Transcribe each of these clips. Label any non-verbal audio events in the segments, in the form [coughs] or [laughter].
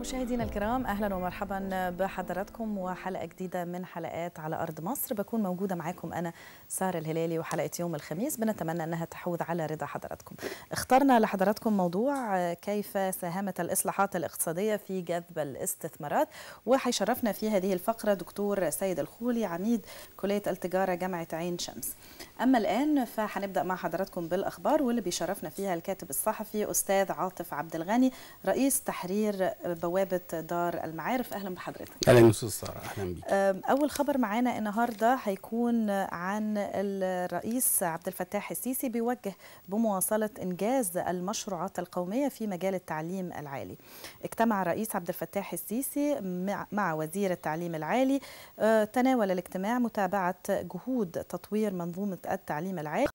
مشاهدينا الكرام اهلا ومرحبا بحضراتكم وحلقه جديده من حلقات على ارض مصر بكون موجوده معاكم انا ساره الهلالي وحلقه يوم الخميس بنتمنى انها تحوز على رضا حضراتكم اخترنا لحضراتكم موضوع كيف ساهمت الاصلاحات الاقتصاديه في جذب الاستثمارات وهيشرفنا في هذه الفقره دكتور سيد الخولي عميد كليه التجاره جامعه عين شمس اما الان فهنبدا مع حضراتكم بالاخبار واللي بيشرفنا فيها الكاتب الصحفي استاذ عاطف عبد الغني رئيس تحرير بو بوابه دار المعارف اهلا بحضرتك اهلا استاذ ساره اهلا بيك اول خبر معانا النهارده هيكون عن الرئيس عبد الفتاح السيسي بيوجه بمواصله انجاز المشروعات القوميه في مجال التعليم العالي اجتمع الرئيس عبد الفتاح السيسي مع وزير التعليم العالي أه، تناول الاجتماع متابعه جهود تطوير منظومه التعليم العالي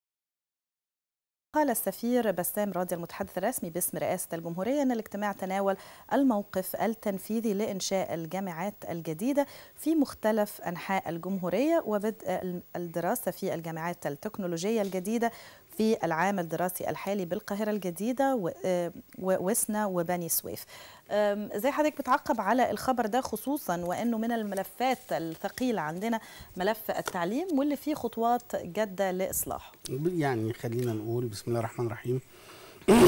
قال السفير بسام راضي المتحدث الرسمي باسم رئاسة الجمهورية أن الاجتماع تناول الموقف التنفيذي لإنشاء الجامعات الجديدة في مختلف أنحاء الجمهورية وبدء الدراسة في الجامعات التكنولوجية الجديدة في العام الدراسي الحالي بالقاهرة الجديدة ووسنا آه، وبني سويف زي حضرتك بتعقب على الخبر ده خصوصا وأنه من الملفات الثقيلة عندنا ملف التعليم واللي فيه خطوات جادة لإصلاحه يعني خلينا نقول بسم الله الرحمن الرحيم [coughs]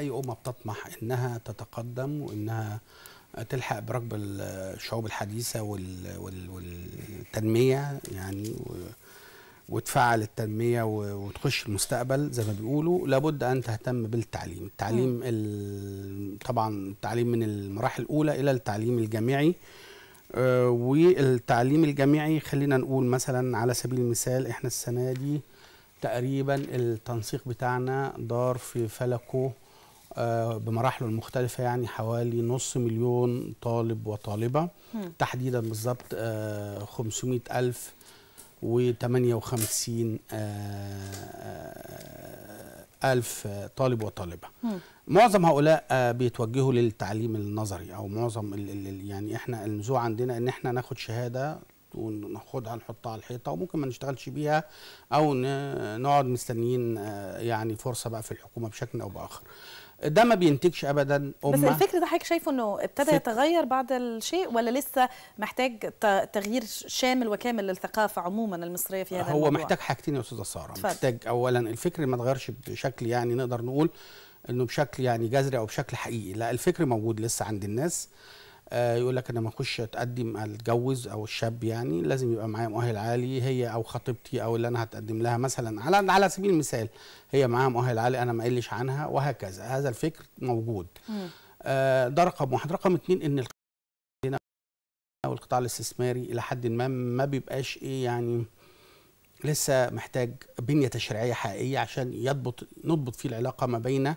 أي أمة بتطمح أنها تتقدم وأنها تلحق بركب الشعوب الحديثة والتنمية يعني و وتفعل التنميه وتخش المستقبل زي ما بيقولوا لابد ان تهتم بالتعليم التعليم طبعا التعليم من المراحل الاولى الى التعليم الجامعي آه والتعليم الجامعي خلينا نقول مثلا على سبيل المثال احنا السنه دي تقريبا التنسيق بتاعنا دار في فلكه آه بمراحله المختلفة يعني حوالي نص مليون طالب وطالبة تحديدا بالظبط آه ألف و58 آه، آه، ألف طالب وطالبة معظم هؤلاء آه، بيتوجهوا للتعليم النظري أو معظم يعني إحنا النزوع عندنا إن إحنا ناخد شهادة وناخدها نحطها على الحيطه وممكن ما نشتغلش بيها او نقعد مستنيين يعني فرصه بقى في الحكومه بشكل او باخر. ده ما بينتجش ابدا أمة. بس الفكر ده حضرتك شايفه انه ابتدى يتغير بعد الشيء ولا لسه محتاج تغيير شامل وكامل للثقافه عموما المصريه في هذا هو الموضوع. محتاج حاجتين يا استاذه ساره محتاج اولا الفكر ما اتغيرش بشكل يعني نقدر نقول انه بشكل يعني جذري او بشكل حقيقي لا الفكر موجود لسه عند الناس آه، يقول لك انا ما اخش اتقدم اتجوز او الشاب يعني لازم يبقى معايا مؤهل عالي هي او خطيبتي او اللي انا هتقدم لها مثلا على على سبيل المثال هي معاها مؤهل عالي انا ما اقلش عنها وهكذا هذا الفكر موجود آه، ده رقم واحد رقم اثنين ان القطاع الاستثماري الى حد ما ما بيبقاش ايه يعني لسه محتاج بنيه تشريعيه حقيقيه عشان يضبط نضبط فيه العلاقه ما بين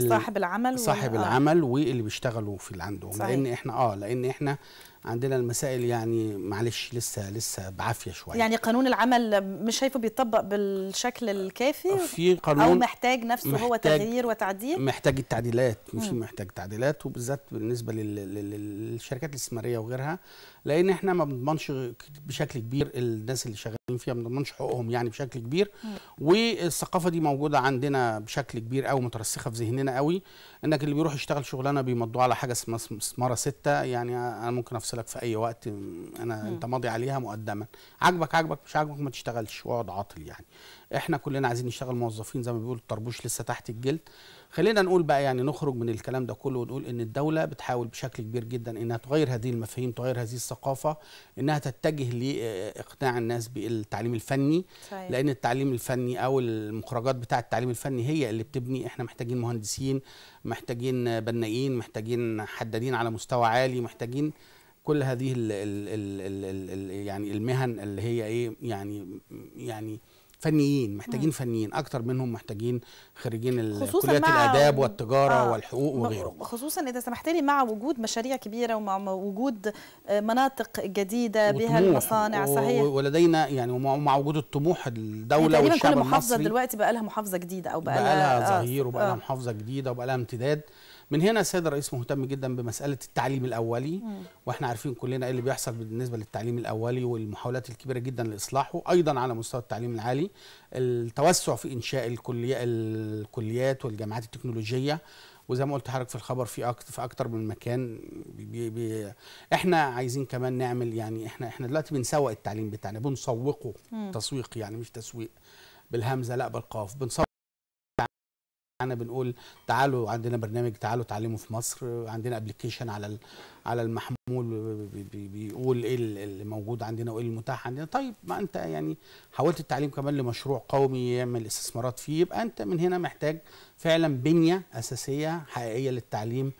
صاحب العمل صاحب آه. العمل آه. واللي بيشتغلوا في اللي عندهم صحيح. لان احنا اه لان احنا عندنا المسائل يعني معلش لسه لسه بعافيه شويه يعني قانون العمل مش شايفه بيطبق بالشكل الكافي في قانون او محتاج نفسه محتاج هو تغيير وتعديل محتاج التعديلات مش محتاج تعديلات وبالذات بالنسبه للشركات الاستثماريه وغيرها لان احنا ما بنضمنش بشكل كبير الناس اللي شغاله المواطنين فيها ما بنضمنش حقوقهم يعني بشكل كبير والثقافه دي موجوده عندنا بشكل كبير قوي مترسخه في ذهننا قوي انك اللي بيروح يشتغل شغلانه بيمضوه على حاجه اسمها مسمره سته يعني انا ممكن افصلك في اي وقت انا م. انت ماضي عليها مقدما عاجبك عاجبك مش عاجبك ما تشتغلش واقعد عاطل يعني احنا كلنا عايزين نشتغل موظفين زي ما بيقول الطربوش لسه تحت الجلد خلينا نقول بقى يعني نخرج من الكلام ده كله ونقول ان الدوله بتحاول بشكل كبير جدا انها تغير هذه المفاهيم تغير هذه الثقافه انها تتجه لاقناع الناس بالتعليم الفني صحيح. لان التعليم الفني او المخرجات بتاعه التعليم الفني هي اللي بتبني احنا محتاجين مهندسين محتاجين بنائين محتاجين حدادين على مستوى عالي محتاجين كل هذه ال ال ال الـ الـ يعني المهن اللي هي ايه يعني يعني فنيين محتاجين مم. فنيين اكتر منهم محتاجين خريجين كليات الاداب والتجاره آه والحقوق وغيره خصوصا اذا سمحت لي مع وجود مشاريع كبيره ومع وجود آه، مناطق جديده بها المصانع صحيح ولدينا يعني ومع وجود الطموح الدوله يعني والشعب كل محافظه المصري دلوقتي بقى لها محافظه جديده او بقى, بقى لها آه، ظهير آه وبقى لها آه. محافظه جديده وبقى لها امتداد من هنا السيد الرئيس مهتم جدا بمساله التعليم الاولي واحنا عارفين كلنا ايه اللي بيحصل بالنسبه للتعليم الاولي والمحاولات الكبيره جدا لاصلاحه ايضا على مستوى التعليم العالي التوسع في انشاء الكلية الكليات والجامعات التكنولوجيه وزي ما قلت حضرتك في الخبر في أكتر في اكتر من مكان بي بي احنا عايزين كمان نعمل يعني احنا احنا دلوقتي بنسوق التعليم بتاعنا بنسوقه تسويق يعني مش تسويق بالهمزه لا بالقاف بنسوق احنا بنقول تعالوا عندنا برنامج تعالوا تعلموا في مصر عندنا ابلكيشن على على المحمول بيقول ايه اللي موجود عندنا وايه المتاح عندنا طيب ما انت يعني حولت التعليم كمان لمشروع قومي يعمل استثمارات فيه يبقى انت من هنا محتاج فعلا بنيه اساسيه حقيقيه للتعليم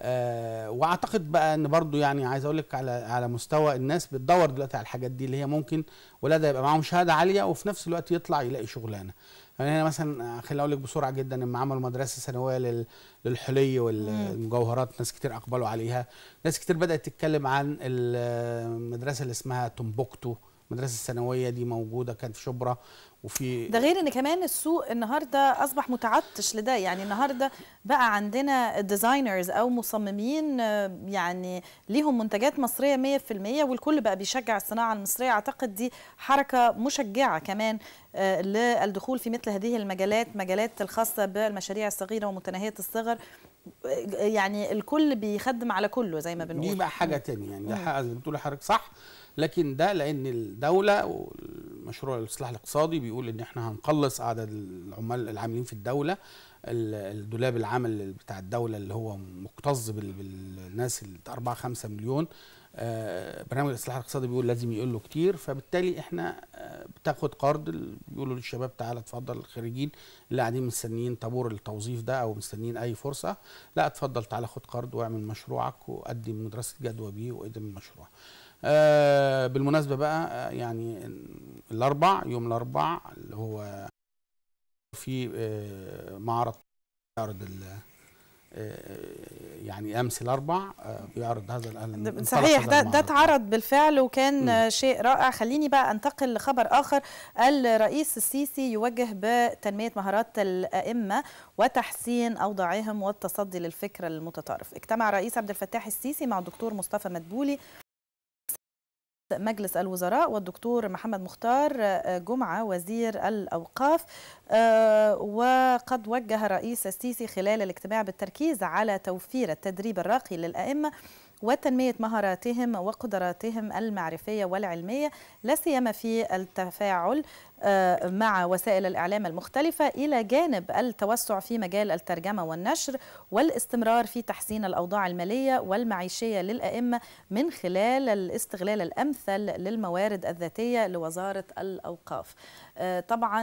أه واعتقد بقى ان برضو يعني عايز اقول لك على على مستوى الناس بتدور دلوقتي على الحاجات دي اللي هي ممكن ولادها يبقى معاهم شهاده عاليه وفي نفس الوقت يطلع يلاقي شغلانه يعني هنا مثلا خليني اقول لك بسرعه جدا لما عملوا مدرسه ثانويه للحلي والمجوهرات ناس كتير اقبلوا عليها ناس كتير بدات تتكلم عن المدرسه اللي اسمها تومبوكتو المدرسه الثانويه دي موجوده كانت في شبرا وفي ده غير ان كمان السوق النهارده اصبح متعطش لده يعني النهارده بقى عندنا ديزاينرز او مصممين آه، يعني ليهم منتجات مصريه 100% والكل بقى بيشجع الصناعه المصريه اعتقد دي حركه مشجعه كمان آه، للدخول في مثل هذه المجالات مجالات الخاصه بالمشاريع الصغيره ومتناهيه الصغر آه، يعني الكل بيخدم على كله زي ما بنقول دي بقى حاجه ثانيه يعني ده اللي بتقول حضرتك صح لكن ده لان الدوله والمشروع الاصلاح الاقتصادي بيقول ان احنا هنقلص عدد العمال العاملين في الدوله الدولاب العمل بتاع الدوله اللي هو مكتظ بالناس 4 5 مليون آه، برنامج الاصلاح الاقتصادي بيقول لازم يقول له كتير فبالتالي احنا آه، بتاخد قرض بيقولوا للشباب تعالى اتفضل الخريجين اللي قاعدين مستنيين طابور التوظيف ده او مستنيين اي فرصه لا اتفضل تعالى خد قرض واعمل مشروعك وقدم مدرسه جدوى بيه وقدم المشروع آه، بالمناسبه بقى آه، يعني الاربع يوم الاربع اللي هو في آه، معرض يعرض يعني امس الاربع بيعرض هذا صحيح ده ده اتعرض بالفعل وكان م. شيء رائع خليني بقى انتقل لخبر اخر الرئيس السيسي يوجه بتنميه مهارات الائمه وتحسين اوضاعهم والتصدي للفكر المتطرف اجتمع الرئيس عبد الفتاح السيسي مع الدكتور مصطفى مدبولي مجلس الوزراء والدكتور محمد مختار آه، جمعة وزير الأوقاف آه، وقد وجه الرئيس السيسي خلال الاجتماع بالتركيز على توفير التدريب الراقي للأئمة وتنمية مهاراتهم وقدراتهم المعرفية والعلمية لا سيما في التفاعل آه، مع وسائل الإعلام المختلفة إلى جانب التوسع في مجال الترجمة والنشر والاستمرار في تحسين الأوضاع المالية والمعيشية للأئمة من خلال الاستغلال الأمثل للموارد الذاتية لوزارة الأوقاف آه، طبعا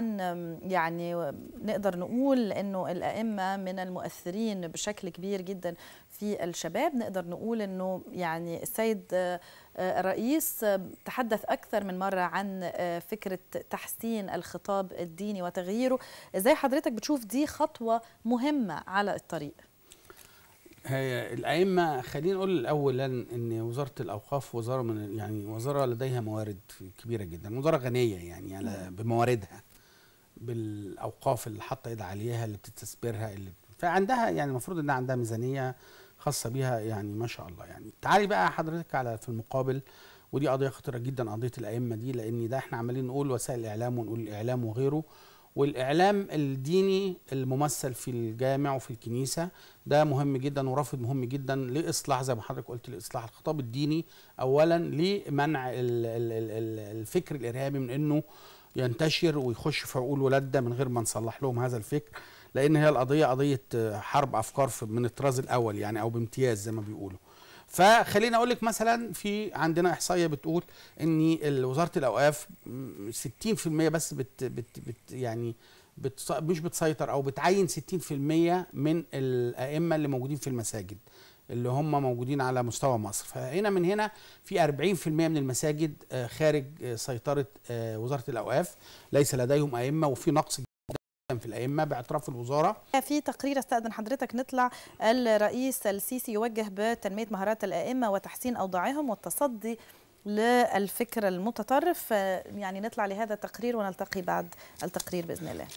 يعني نقدر نقول أنه الأئمة من المؤثرين بشكل كبير جدا في الشباب نقدر نقول أنه يعني السيد آه، الرئيس تحدث أكثر من مرة عن آه، فكرة تحسين الخطاب الديني وتغييره إزاي حضرتك بتشوف دي خطوة مهمة على الطريق؟ هي الأئمة خلينا نقول أولا إن وزارة الأوقاف وزارة من يعني وزارة لديها موارد كبيرة جدا وزارة غنية يعني على بمواردها بالأوقاف اللي حاطة إيد عليها اللي بتستثمرها اللي فعندها يعني المفروض إن عندها ميزانية خاصه بيها يعني ما شاء الله يعني تعالي بقى حضرتك على في المقابل ودي قضيه خطيره جدا قضيه الائمه دي لان ده احنا عمالين نقول وسائل الاعلام ونقول الاعلام وغيره والاعلام الديني الممثل في الجامع وفي الكنيسه ده مهم جدا ورافض مهم جدا لاصلاح زي ما حضرتك قلت لاصلاح الخطاب الديني اولا لمنع الفكر الارهابي من انه ينتشر ويخش في عقول ولادنا من غير ما نصلح لهم هذا الفكر لان هي القضيه قضيه آه، حرب افكار من الطراز الاول يعني او بامتياز زي ما بيقولوا فخليني اقول لك مثلا في عندنا احصائيه بتقول ان وزاره الاوقاف 60% بس بت بت بت يعني بت مش بتسيطر او بتعين 60% من الائمه اللي موجودين في المساجد اللي هم موجودين على مستوى مصر فهنا من هنا في 40% من المساجد آه، خارج آه، سيطره وزاره الاوقاف ليس لديهم ائمه وفي نقص في الائمه باعتراف الوزاره في تقرير استاذن حضرتك نطلع الرئيس السيسي يوجه بتنميه مهارات الائمه وتحسين اوضاعهم والتصدي للفكر المتطرف يعني نطلع لهذا التقرير ونلتقي بعد التقرير باذن الله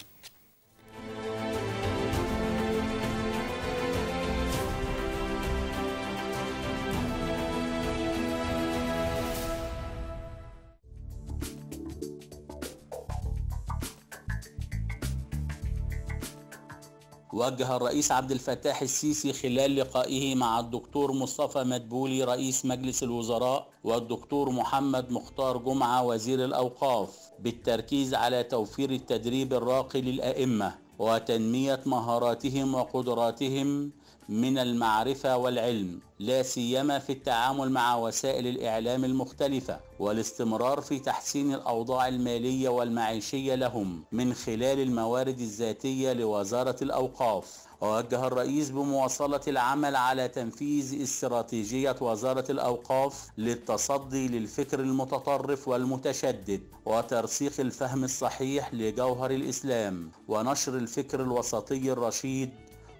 وجه الرئيس عبد الفتاح السيسي خلال لقائه مع الدكتور مصطفى مدبولي رئيس مجلس الوزراء والدكتور محمد مختار جمعة وزير الأوقاف بالتركيز على توفير التدريب الراقي للأئمة وتنمية مهاراتهم وقدراتهم من المعرفة والعلم لا سيما في التعامل مع وسائل الإعلام المختلفة والاستمرار في تحسين الأوضاع المالية والمعيشية لهم من خلال الموارد الذاتية لوزارة الأوقاف ووجه الرئيس بمواصلة العمل على تنفيذ استراتيجية وزارة الأوقاف للتصدي للفكر المتطرف والمتشدد وترسيخ الفهم الصحيح لجوهر الإسلام ونشر الفكر الوسطي الرشيد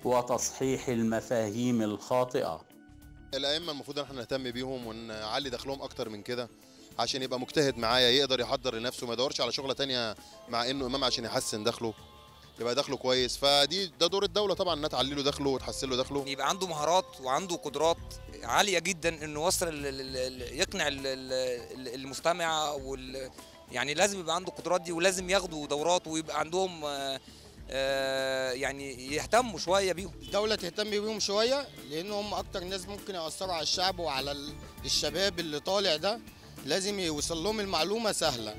وتصحيح المفاهيم الخاطئه الائمه المفروض ان احنا نهتم بيهم ونعلي دخلهم اكتر من كده عشان يبقى مجتهد معايا يقدر يحضر لنفسه ما يدورش على شغله تانية مع انه امام عشان يحسن دخله يبقى دخله كويس فدي ده دور الدوله طبعا انها تعلي له دخله وتحسن له دخله يبقى عنده مهارات وعنده قدرات عاليه جدا انه يوصل يقنع المستمع وال يعني لازم يبقى عنده قدرات دي ولازم ياخدوا دورات ويبقى عندهم آه، يعني يهتموا شويه بيهم الدوله تهتم بيهم شويه لان هم اكتر ناس ممكن ياثروا على الشعب وعلى الشباب اللي طالع ده لازم يوصل لهم المعلومه سهله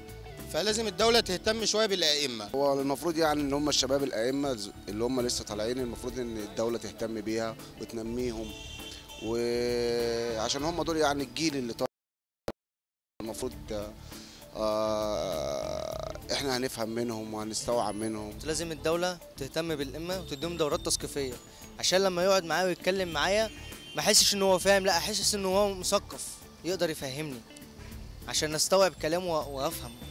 فلازم الدولة تهتم شوية بالأئمة. هو المفروض يعني إن هم الشباب الأئمة اللي هم لسه طالعين المفروض إن الدولة تهتم بيها وتنميهم وعشان هم دول يعني الجيل اللي طالع المفروض آه، احنا هنفهم منهم وهنستوعب منهم لازم الدوله تهتم بالامه وتديهم دورات تثقيفيه عشان لما يقعد معايا ويتكلم معايا ما احسش ان هو فاهم لا احسس ان هو مثقف يقدر يفهمني عشان استوعب كلامه وافهمه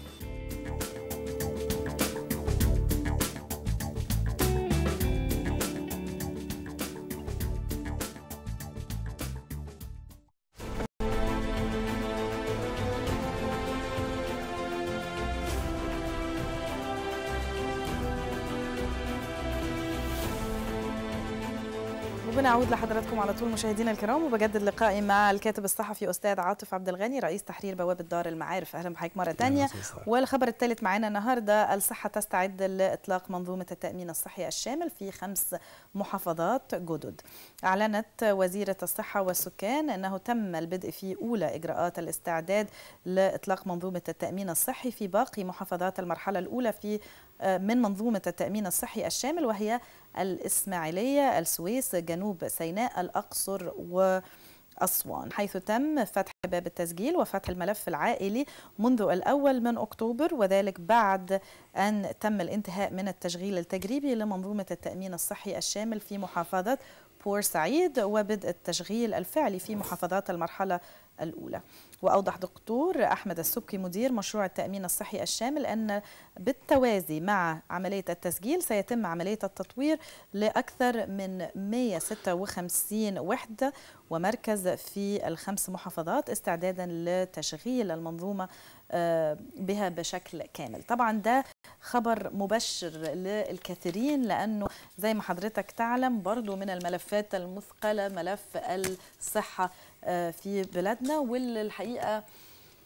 يعود لحضراتكم على طول مشاهدينا الكرام وبجدد لقائي مع الكاتب الصحفي استاذ عاطف عبد الغني رئيس تحرير بوابه دار المعارف اهلا بحضرتك مره ثانيه والخبر الثالث معانا النهارده الصحه تستعد لاطلاق منظومه التامين الصحي الشامل في خمس محافظات جدد اعلنت وزيره الصحه والسكان انه تم البدء في اولى اجراءات الاستعداد لاطلاق منظومه التامين الصحي في باقي محافظات المرحله الاولى في آه، من منظومة التأمين الصحي الشامل وهي الإسماعيلية السويس جنوب سيناء الأقصر و أسوان حيث تم فتح باب التسجيل وفتح الملف العائلي منذ الأول من أكتوبر وذلك بعد أن تم الانتهاء من التشغيل التجريبي لمنظومة التأمين الصحي الشامل في محافظة بورسعيد وبدء التشغيل الفعلي في محافظات المرحلة الأولى وأوضح دكتور أحمد السبكي مدير مشروع التأمين الصحي الشامل أن بالتوازي مع عملية التسجيل سيتم عملية التطوير لأكثر من 156 وحدة ومركز في الخمس محافظات استعدادا لتشغيل المنظومة آه، بها بشكل كامل طبعا ده خبر مبشر للكثيرين لأنه زي ما حضرتك تعلم برضو من الملفات المثقلة ملف الصحة في بلادنا والحقيقه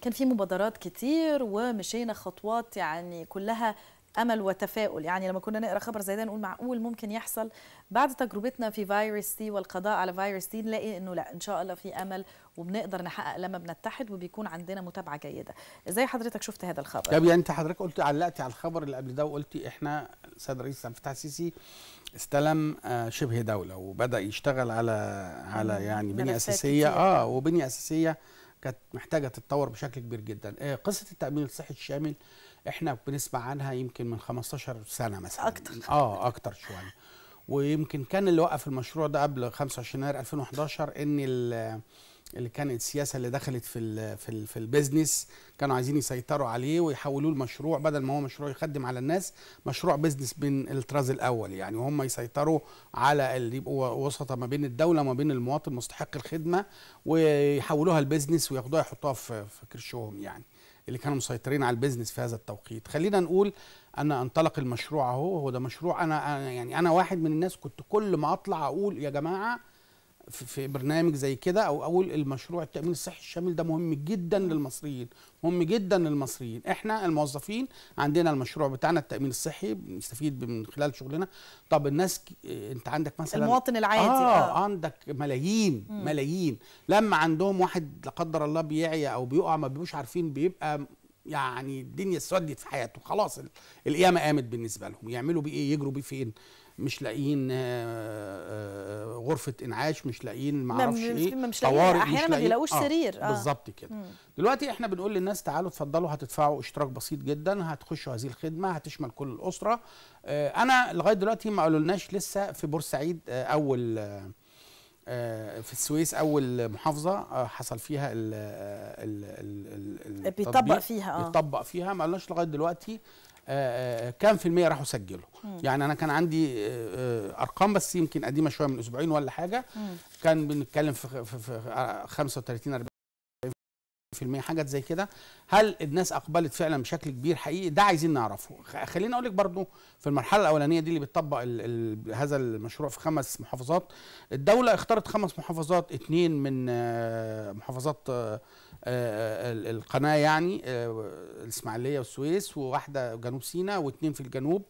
كان في مبادرات كتير ومشينا خطوات يعني كلها امل وتفاؤل يعني لما كنا نقرا خبر زي ده نقول معقول ممكن يحصل بعد تجربتنا في فيروس سي والقضاء على فيروس سي نلاقي انه لا ان شاء الله في امل وبنقدر نحقق لما بنتحد وبيكون عندنا متابعه جيده ازاي حضرتك شفت هذا الخبر طب يعني انت حضرتك قلت علقتي على الخبر اللي قبل ده وقلتي احنا السيد رئيس الفتح السيسي استلم آه، شبه دوله وبدا يشتغل على على يعني بنيه اساسيه اه وبنيه اساسيه كانت محتاجه تتطور بشكل كبير جدا آه، قصه التامين الصحي الشامل احنا بنسمع عنها يمكن من 15 سنه مثلا اكتر اه اكتر شويه ويمكن كان اللي وقف المشروع ده قبل 25 يناير 2011 ان اللي كانت السياسه اللي دخلت في الـ في الـ في البيزنس كانوا عايزين يسيطروا عليه ويحولوه لمشروع بدل ما هو مشروع يخدم على الناس مشروع بيزنس بين الطراز الاول يعني وهم يسيطروا على اللي يبقوا وسط ما بين الدوله وما بين المواطن مستحق الخدمه ويحولوها لبيزنس وياخدوها يحطوها في في كرشهم يعني اللي كانوا مسيطرين على البيزنس في هذا التوقيت خلينا نقول انا انطلق المشروع اهو هو ده مشروع انا يعني انا واحد من الناس كنت كل ما اطلع اقول يا جماعه في برنامج زي كده او اقول المشروع التامين الصحي الشامل ده مهم جدا للمصريين مهم جدا للمصريين احنا الموظفين عندنا المشروع بتاعنا التامين الصحي بنستفيد من خلال شغلنا طب الناس انت عندك مثلا المواطن العادي آه, اه عندك ملايين م. ملايين لما عندهم واحد لا قدر الله بيعيا او بيقع ما بيبقوش عارفين بيبقى يعني الدنيا اسودت في حياته خلاص القيامه قامت بالنسبه لهم يعملوا بيه ايه يجروا بيه فين مش لاقيين آه، آه، آه، غرفه انعاش مش لاقيين ما اعرفش ايه مش طوارئ احيانا ما بيلاقوش آه سرير آه. بالظبط كده مم. دلوقتي احنا بنقول للناس تعالوا اتفضلوا هتدفعوا اشتراك بسيط جدا هتخشوا هذه الخدمه هتشمل كل الاسره آه انا لغايه دلوقتي ما قالولناش لسه في بورسعيد آه اول آه في السويس اول محافظه حصل فيها ال ال ال بيطبق فيها اه بيطبق فيها ما قلناش لغايه دلوقتي آه، آه، كام في المية راحوا سجلوا مم. يعني أنا كان عندي آه، أرقام بس يمكن قديمة شوية من أسبوعين ولا حاجة مم. كان بنتكلم في 35 40 في المية حاجات زي كده هل الناس اقبلت فعلا بشكل كبير حقيقي ده عايزين نعرفه خليني اقول لك برضو في المرحله الاولانيه دي اللي بتطبق الـ الـ هذا المشروع في خمس محافظات الدوله اختارت خمس محافظات اثنين من آه، محافظات آه، آه، القناه يعني الاسماعيليه والسويس وواحده جنوب سيناء واثنين في الجنوب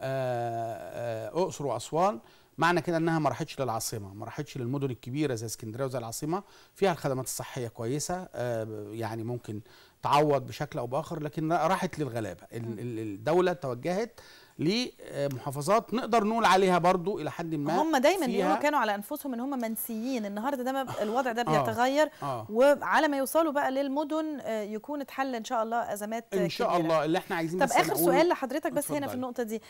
اقصر واسوان معنى كده انها ما راحتش للعاصمه ما راحتش للمدن الكبيره زي اسكندريه وزي العاصمه فيها الخدمات الصحيه كويسه آه، يعني ممكن تعوض بشكل او باخر لكن راحت للغلابه الدوله توجهت لمحافظات نقدر نقول عليها برضو الى حد ما هم دايما بيقولوا كانوا على انفسهم ان هم منسيين النهارده ده الوضع ده آه. بيتغير آه. وعلى ما يوصلوا بقى للمدن آه، يكون اتحل ان شاء الله ازمات ان شاء كبيرة. الله اللي احنا عايزين طب اخر سؤال لحضرتك بس هنا في النقطه دي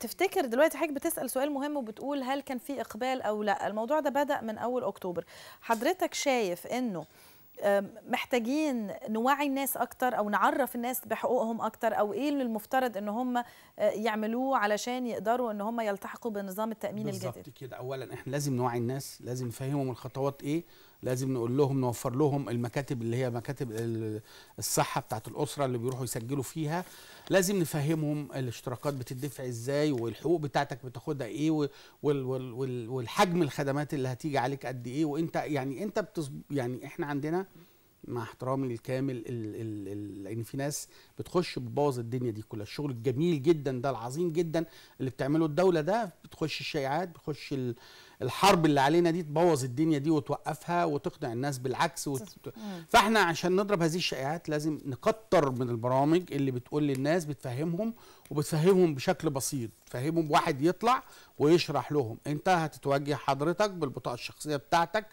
تفتكر دلوقتي حضرتك بتسال سؤال مهم وبتقول هل كان في اقبال او لا الموضوع ده بدا من اول اكتوبر حضرتك شايف انه محتاجين نوعي الناس اكتر او نعرف الناس بحقوقهم اكتر او ايه اللي المفترض ان هم يعملوه علشان يقدروا ان هم يلتحقوا بنظام التامين الجديد بالظبط كده اولا احنا لازم نوعي الناس لازم نفهمهم الخطوات ايه لازم نقول لهم نوفر لهم المكاتب اللي هي مكاتب الصحه بتاعت الاسره اللي بيروحوا يسجلوا فيها لازم نفهمهم الاشتراكات بتدفع ازاي والحقوق بتاعتك بتاخدها ايه وال وال وال والحجم الخدمات اللي هتيجي عليك قد ايه وانت يعني انت بتصب يعني احنا عندنا مع احترامي الكامل لان في ناس بتخش بتبوظ الدنيا دي كلها الشغل الجميل جدا ده العظيم جدا اللي بتعمله الدوله ده بتخش الشائعات بتخش الحرب اللي علينا دي تبوظ الدنيا دي وتوقفها وتقنع الناس بالعكس وت... فاحنا عشان نضرب هذه الشائعات لازم نكتر من البرامج اللي بتقول للناس بتفهمهم وبتفهمهم بشكل بسيط فهمهم واحد يطلع ويشرح لهم انت هتتوجه حضرتك بالبطاقه الشخصيه بتاعتك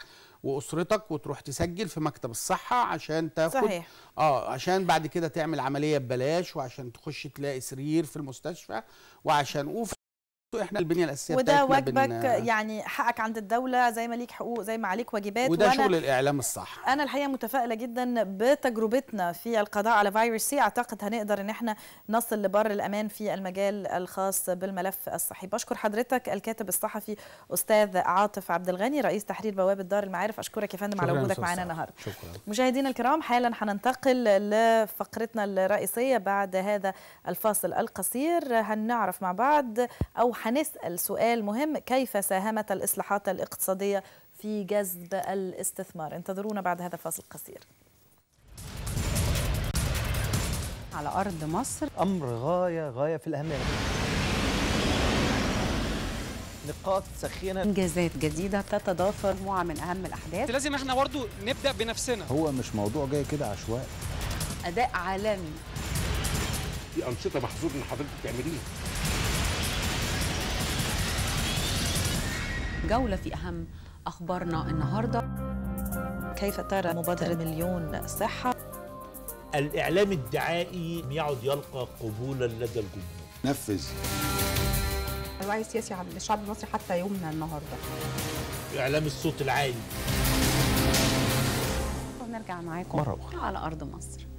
واسرتك وتروح تسجل في مكتب الصحه عشان تاخد صحيح. اه عشان بعد كده تعمل عمليه ببلاش وعشان تخش تلاقي سرير في المستشفى وعشان وفي احنا البنيه الاساسيه وده واجبك بن... يعني حقك عند الدوله زي ما ليك حقوق زي ما عليك واجبات وده وأنا شغل الاعلام الصح انا الحقيقه متفائله جدا بتجربتنا في القضاء على فيروس سي اعتقد هنقدر ان احنا نصل لبر الامان في المجال الخاص بالملف الصحي بشكر حضرتك الكاتب الصحفي استاذ عاطف عبد الغني رئيس تحرير بوابه دار المعارف اشكرك يا فندم على وجودك معانا النهارده شكرا مشاهدينا الكرام حالا هننتقل لفقرتنا الرئيسيه بعد هذا الفاصل القصير هنعرف مع بعض او هنسأل سؤال مهم كيف ساهمت الإصلاحات الاقتصادية في جذب الاستثمار انتظرونا بعد هذا الفاصل القصير على أرض مصر أمر غاية غاية في الأهمية نقاط سخينة إنجازات جديدة تتضافر مجموعة من أهم الأحداث لازم احنا برضه نبدأ بنفسنا هو مش موضوع جاي كده عشوائي أداء عالمي في أنشطة محظوظ إن حضرتك تعمليها جولة في أهم أخبارنا النهاردة كيف ترى مبادرة مليون صحة؟ الإعلام الدعائي يعد يلقى قبولا لدى الجمهور نفذ الوعي السياسي الشعب المصري حتى يومنا النهارده إعلام الصوت العالي ونرجع معاكم مرة أخرى على أرض مصر